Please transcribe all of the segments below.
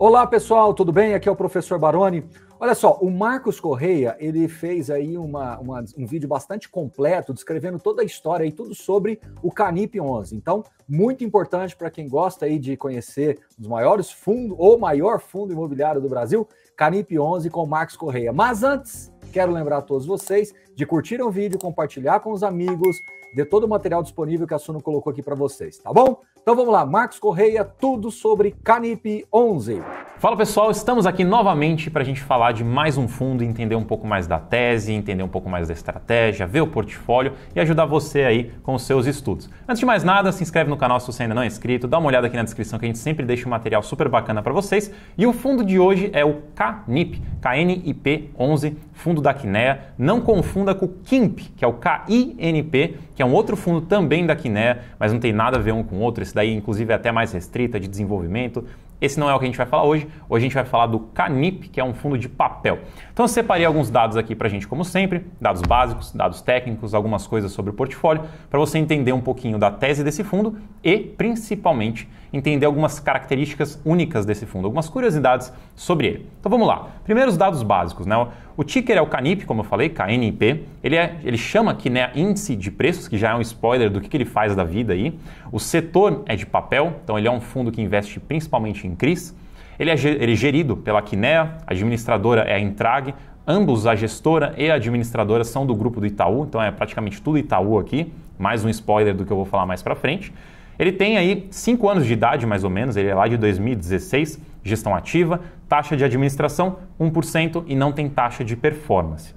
Olá, pessoal, tudo bem? Aqui é o professor Baroni. Olha só, o Marcos Correia, ele fez aí uma, uma, um vídeo bastante completo, descrevendo toda a história e tudo sobre o Canip 11. Então, muito importante para quem gosta aí de conhecer os maiores fundos, ou maior fundo imobiliário do Brasil, Canip 11 com o Marcos Correia. Mas antes, Quero lembrar a todos vocês de curtir o vídeo, compartilhar com os amigos, de todo o material disponível que a Suno colocou aqui para vocês, tá bom? Então vamos lá, Marcos Correia, tudo sobre Canip 11. Fala pessoal, estamos aqui novamente para a gente falar de mais um fundo, entender um pouco mais da tese, entender um pouco mais da estratégia, ver o portfólio e ajudar você aí com os seus estudos. Antes de mais nada, se inscreve no canal se você ainda não é inscrito, dá uma olhada aqui na descrição que a gente sempre deixa um material super bacana para vocês. E o fundo de hoje é o Canip, KNIP 11, fundo fundo da Quinéia, não confunda com o KIMP, que é o KINP, que é um outro fundo também da Quinéia, mas não tem nada a ver um com o outro. Esse daí, inclusive, é até mais restrita de desenvolvimento. Esse não é o que a gente vai falar hoje. Hoje a gente vai falar do CANIP, que é um fundo de papel. Então eu separei alguns dados aqui para a gente, como sempre: dados básicos, dados técnicos, algumas coisas sobre o portfólio, para você entender um pouquinho da tese desse fundo e, principalmente, entender algumas características únicas desse fundo, algumas curiosidades sobre ele. Então vamos lá. Primeiro os dados básicos, né? O ticker é o CANIP, como eu falei, KNIP. Ele, é, ele chama aqui né, índice de preços, que já é um spoiler do que, que ele faz da vida aí. O setor é de papel, então ele é um fundo que investe principalmente em CRIs. Ele é, ele é gerido pela Quinea, a administradora é a Intrag, Ambos, a gestora e a administradora, são do grupo do Itaú, então é praticamente tudo Itaú aqui. Mais um spoiler do que eu vou falar mais para frente. Ele tem aí 5 anos de idade, mais ou menos, ele é lá de 2016 gestão ativa, taxa de administração 1% e não tem taxa de performance.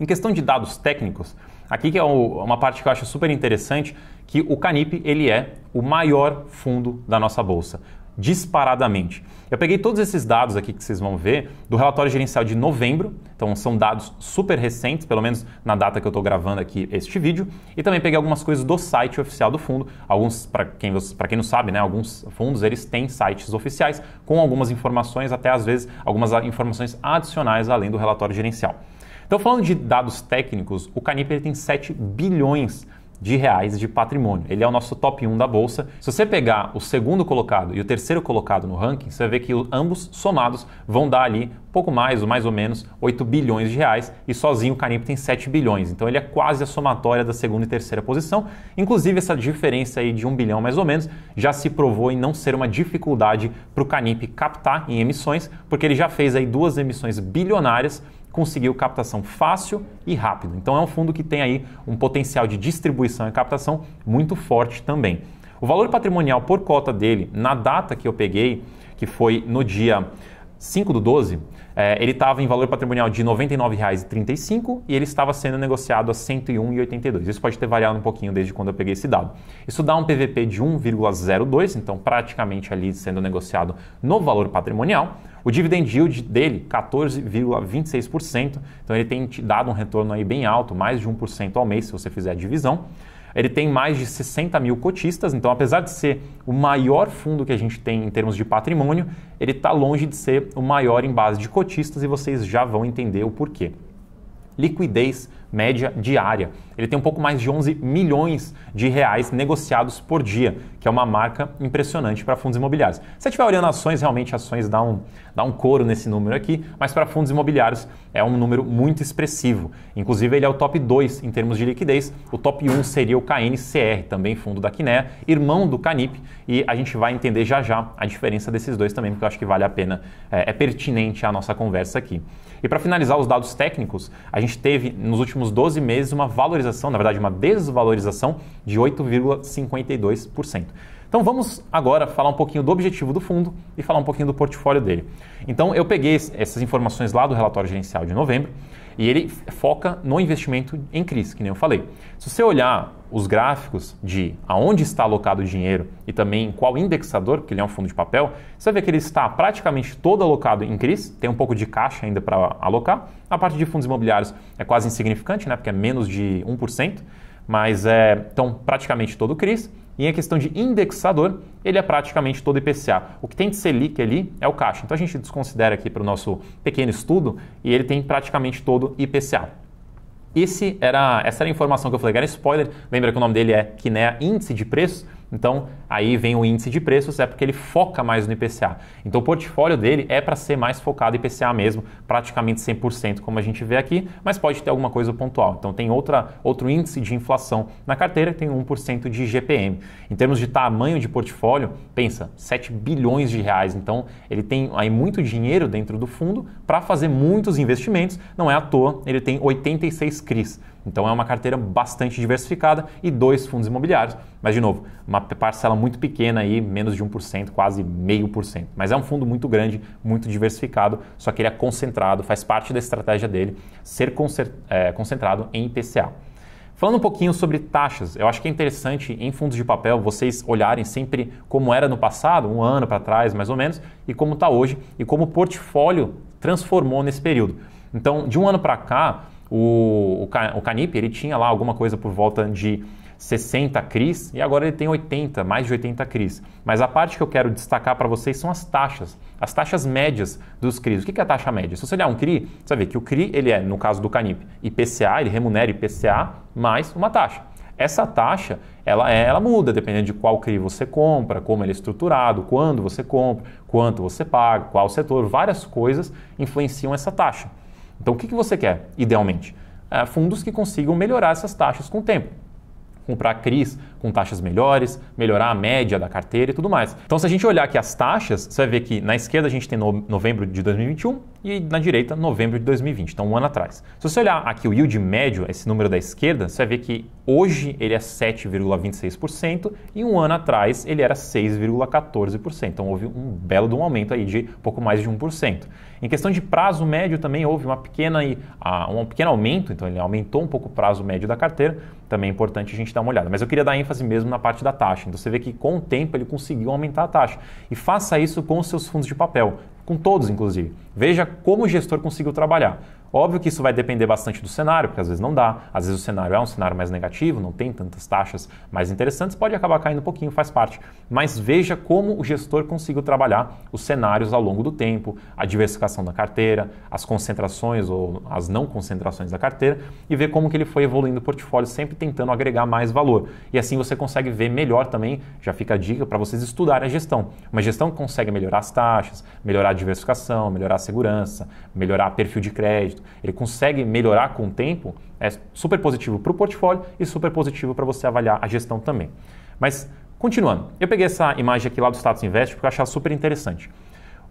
Em questão de dados técnicos, aqui que é uma parte que eu acho super interessante, que o Canip ele é o maior fundo da nossa bolsa disparadamente. Eu peguei todos esses dados aqui que vocês vão ver do relatório gerencial de novembro, então são dados super recentes, pelo menos na data que eu estou gravando aqui este vídeo, e também peguei algumas coisas do site oficial do fundo. Alguns, para quem, quem não sabe, né, alguns fundos eles têm sites oficiais com algumas informações, até às vezes algumas informações adicionais além do relatório gerencial. Então, falando de dados técnicos, o Canip ele tem 7 bilhões de de reais de patrimônio. Ele é o nosso top 1 da bolsa. Se você pegar o segundo colocado e o terceiro colocado no ranking, você vê que ambos somados vão dar ali pouco mais ou mais ou menos 8 bilhões de reais e sozinho o Carimbo tem 7 bilhões. Então ele é quase a somatória da segunda e terceira posição. Inclusive essa diferença aí de 1 bilhão mais ou menos já se provou em não ser uma dificuldade para o Canip captar em emissões, porque ele já fez aí duas emissões bilionárias conseguiu captação fácil e rápido. Então é um fundo que tem aí um potencial de distribuição e captação muito forte também. O valor patrimonial por cota dele, na data que eu peguei, que foi no dia 5 do 12, é, ele estava em valor patrimonial de R$ 99,35 e ele estava sendo negociado a R$ 101,82. Isso pode ter variado um pouquinho desde quando eu peguei esse dado. Isso dá um PVP de 1,02, então praticamente ali sendo negociado no valor patrimonial. O dividend yield dele, 14,26%, então ele tem te dado um retorno aí bem alto, mais de 1% ao mês se você fizer a divisão. Ele tem mais de 60 mil cotistas, então apesar de ser o maior fundo que a gente tem em termos de patrimônio, ele está longe de ser o maior em base de cotistas e vocês já vão entender o porquê. Liquidez média diária. Ele tem um pouco mais de 11 milhões de reais negociados por dia, que é uma marca impressionante para fundos imobiliários. Se você estiver olhando ações, realmente ações dá um, dá um couro nesse número aqui, mas para fundos imobiliários é um número muito expressivo. Inclusive, ele é o top 2 em termos de liquidez. O top 1 seria o KNCR, também fundo da Quinea, irmão do Canip, e a gente vai entender já já a diferença desses dois também, porque eu acho que vale a pena, é, é pertinente a nossa conversa aqui. E para finalizar os dados técnicos, a gente teve nos últimos 12 meses uma valorização, na verdade uma desvalorização de 8,52%. Então vamos agora falar um pouquinho do objetivo do fundo e falar um pouquinho do portfólio dele. Então eu peguei essas informações lá do relatório gerencial de novembro e ele foca no investimento em crise, que nem eu falei. Se você olhar os gráficos de aonde está alocado o dinheiro e também qual indexador, porque ele é um fundo de papel, você vê que ele está praticamente todo alocado em CRIs, tem um pouco de caixa ainda para alocar. A parte de fundos imobiliários é quase insignificante, né, porque é menos de 1%, mas é então, praticamente todo CRIs. E em questão de indexador, ele é praticamente todo IPCA. O que tem de Selic ali é o caixa. Então a gente desconsidera aqui para o nosso pequeno estudo e ele tem praticamente todo IPCA. Esse era, essa era a informação que eu falei, que era spoiler. Lembra que o nome dele é Kinea Índice de Preços? Então, aí vem o índice de preços, é porque ele foca mais no IPCA. Então, o portfólio dele é para ser mais focado em IPCA mesmo, praticamente 100%, como a gente vê aqui, mas pode ter alguma coisa pontual. Então, tem outra, outro índice de inflação na carteira que tem 1% de GPM. Em termos de tamanho de portfólio, pensa, 7 bilhões de reais. Então, ele tem aí muito dinheiro dentro do fundo para fazer muitos investimentos. Não é à toa, ele tem 86 CRIs. Então é uma carteira bastante diversificada e dois fundos imobiliários. Mas, de novo, uma parcela muito pequena aí, menos de 1%, quase meio por cento. Mas é um fundo muito grande, muito diversificado, só que ele é concentrado, faz parte da estratégia dele ser é, concentrado em IPCA. Falando um pouquinho sobre taxas, eu acho que é interessante em fundos de papel vocês olharem sempre como era no passado, um ano para trás mais ou menos, e como está hoje, e como o portfólio transformou nesse período. Então, de um ano para cá, o, o, Canip, ele tinha lá alguma coisa por volta de 60 CRIs e agora ele tem 80, mais de 80 CRIs. Mas a parte que eu quero destacar para vocês são as taxas, as taxas médias dos CRIs. O que é a taxa média? Se você olhar um CRI, você vê que o CRI, ele é, no caso do Canip, IPCA, ele remunera IPCA mais uma taxa. Essa taxa, ela, é, ela muda dependendo de qual CRI você compra, como ele é estruturado, quando você compra, quanto você paga, qual setor, várias coisas influenciam essa taxa. Então, o que, que você quer, idealmente? É, fundos que consigam melhorar essas taxas com o tempo. Comprar CRIs com taxas melhores, melhorar a média da carteira e tudo mais. Então, se a gente olhar aqui as taxas, você vai ver que na esquerda a gente tem no novembro de 2021, e na direita, novembro de 2020, então um ano atrás. Se você olhar aqui o yield médio, esse número da esquerda, você vai ver que hoje ele é 7,26% e um ano atrás ele era 6,14%. Então houve um belo de um aumento aí de pouco mais de 1%. Em questão de prazo médio também houve uma pequena, uh, um pequeno aumento, então ele aumentou um pouco o prazo médio da carteira, também é importante a gente dar uma olhada. Mas eu queria dar ênfase mesmo na parte da taxa. Então você vê que com o tempo ele conseguiu aumentar a taxa. E faça isso com os seus fundos de papel com todos, inclusive. Veja como o gestor conseguiu trabalhar. Óbvio que isso vai depender bastante do cenário, porque às vezes não dá, às vezes o cenário é um cenário mais negativo, não tem tantas taxas mais interessantes, pode acabar caindo um pouquinho, faz parte. Mas veja como o gestor conseguiu trabalhar os cenários ao longo do tempo, a diversificação da carteira, as concentrações ou as não concentrações da carteira e ver como que ele foi evoluindo o portfólio, sempre tentando agregar mais valor. E assim você consegue ver melhor também, já fica a dica para vocês estudarem a gestão. Uma gestão que consegue melhorar as taxas, melhorar a diversificação, melhorar a segurança, melhorar o perfil de crédito, ele consegue melhorar com o tempo, é super positivo para o portfólio e super positivo para você avaliar a gestão também. Mas, continuando, eu peguei essa imagem aqui lá do Status Invest porque eu achava super interessante.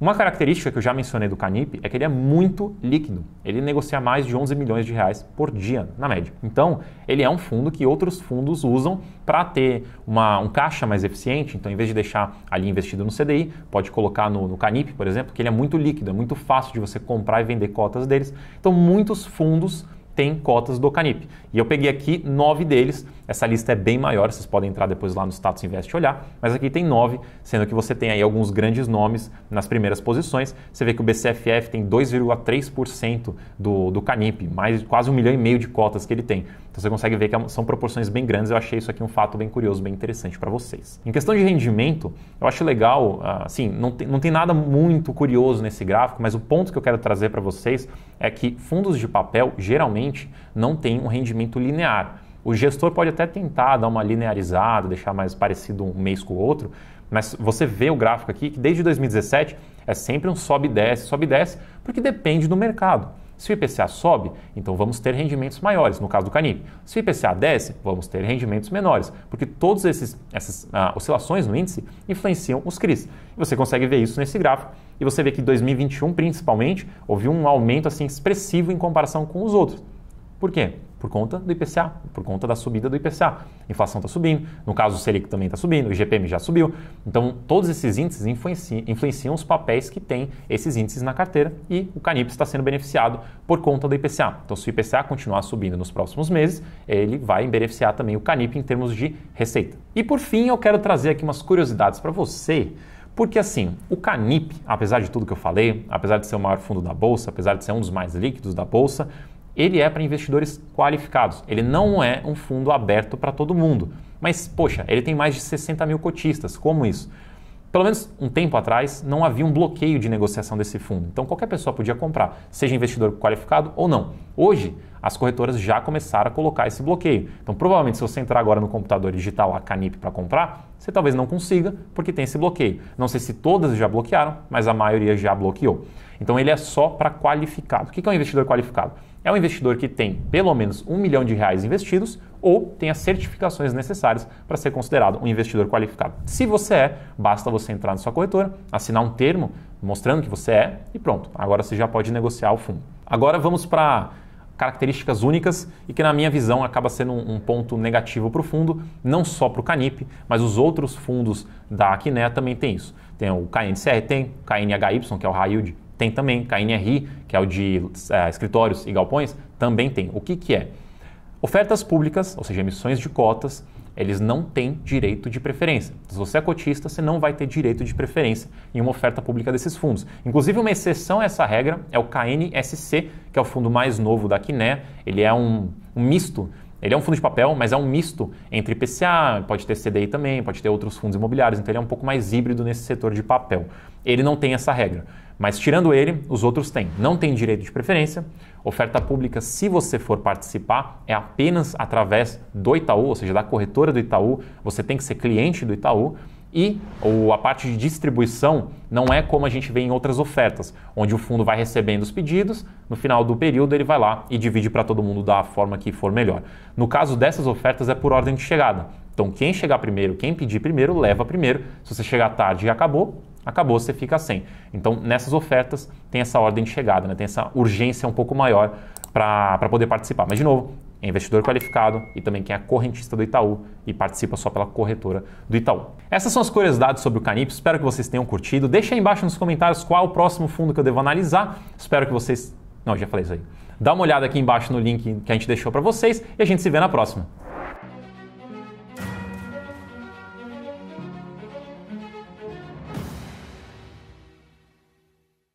Uma característica que eu já mencionei do Canip é que ele é muito líquido. Ele negocia mais de 11 milhões de reais por dia, na média. Então, ele é um fundo que outros fundos usam para ter uma, um caixa mais eficiente. Então, em vez de deixar ali investido no CDI, pode colocar no, no Canip, por exemplo, que ele é muito líquido, é muito fácil de você comprar e vender cotas deles. Então, muitos fundos têm cotas do Canip. E eu peguei aqui nove deles essa lista é bem maior, vocês podem entrar depois lá no Status Invest e olhar, mas aqui tem nove, sendo que você tem aí alguns grandes nomes nas primeiras posições. Você vê que o BCFF tem 2,3% do, do Canip, mais quase um milhão e meio de cotas que ele tem. Então você consegue ver que é são proporções bem grandes. Eu achei isso aqui um fato bem curioso, bem interessante para vocês. Em questão de rendimento, eu acho legal, ah, assim, não tem, não tem nada muito curioso nesse gráfico, mas o ponto que eu quero trazer para vocês é que fundos de papel geralmente não têm um rendimento linear. O gestor pode até tentar dar uma linearizada, deixar mais parecido um mês com o outro, mas você vê o gráfico aqui que desde 2017 é sempre um sobe e desce, sobe e desce, porque depende do mercado. Se o IPCA sobe, então vamos ter rendimentos maiores, no caso do Canip. Se o IPCA desce, vamos ter rendimentos menores, porque todas essas ah, oscilações no índice influenciam os CRIs. Você consegue ver isso nesse gráfico e você vê que 2021, principalmente, houve um aumento assim expressivo em comparação com os outros. Por quê? Por conta do IPCA, por conta da subida do IPCA. A inflação está subindo, no caso o Selic também está subindo, o IGPM já subiu. Então, todos esses índices influenciam, influenciam os papéis que têm esses índices na carteira e o Canip está sendo beneficiado por conta do IPCA. Então, se o IPCA continuar subindo nos próximos meses, ele vai beneficiar também o Canip em termos de receita. E por fim, eu quero trazer aqui umas curiosidades para você. Porque assim, o Canip, apesar de tudo que eu falei, apesar de ser o maior fundo da bolsa, apesar de ser um dos mais líquidos da bolsa, ele é para investidores qualificados. Ele não é um fundo aberto para todo mundo. Mas, poxa, ele tem mais de 60 mil cotistas. Como isso? Pelo menos um tempo atrás, não havia um bloqueio de negociação desse fundo. Então, qualquer pessoa podia comprar, seja investidor qualificado ou não. Hoje, as corretoras já começaram a colocar esse bloqueio. Então, provavelmente, se você entrar agora no computador digital a Canip para comprar, você talvez não consiga, porque tem esse bloqueio. Não sei se todas já bloquearam, mas a maioria já bloqueou. Então, ele é só para qualificado. O que é um investidor qualificado? é um investidor que tem pelo menos um milhão de reais investidos ou tem as certificações necessárias para ser considerado um investidor qualificado. Se você é, basta você entrar na sua corretora, assinar um termo mostrando que você é e pronto. Agora você já pode negociar o fundo. Agora vamos para características únicas e que, na minha visão, acaba sendo um, ponto negativo para o fundo, não só para o Canip, mas os outros fundos da Aquinea também tem isso. Tem o KNCR, tem o KNHY, que é o High Yield tem também KNRI, que é o de é, escritórios e galpões, também tem. O que, que é? Ofertas públicas, ou seja, emissões de cotas, eles não têm direito de preferência. Então, se você é cotista, você não vai ter direito de preferência em uma oferta pública desses fundos. Inclusive, uma exceção a essa regra é o KNSC, que é o fundo mais novo da Quiné. Ele é um, um misto ele é um fundo de papel, mas é um misto entre PCA, pode ter CDI também, pode ter outros fundos imobiliários, então ele é um pouco mais híbrido nesse setor de papel. Ele não tem essa regra. Mas tirando ele, os outros têm. Não tem direito de preferência. Oferta pública, se você for participar, é apenas através do Itaú, ou seja, da corretora do Itaú. Você tem que ser cliente do Itaú. E ou a parte de distribuição não é como a gente vê em outras ofertas, onde o fundo vai recebendo os pedidos, no final do período ele vai lá e divide para todo mundo da forma que for melhor. No caso dessas ofertas é por ordem de chegada. Então quem chegar primeiro, quem pedir primeiro, leva primeiro. Se você chegar tarde e acabou, acabou, você fica sem. Então, nessas ofertas, tem essa ordem de chegada, né? tem essa urgência um pouco maior para poder participar. Mas, de novo, é investidor qualificado e também quem é correntista do Itaú e participa só pela corretora do Itaú. Essas são as curiosidades sobre o Canip, espero que vocês tenham curtido. Deixa aí embaixo nos comentários qual o próximo fundo que eu devo analisar. Espero que vocês. Não, já falei isso aí. Dá uma olhada aqui embaixo no link que a gente deixou para vocês e a gente se vê na próxima.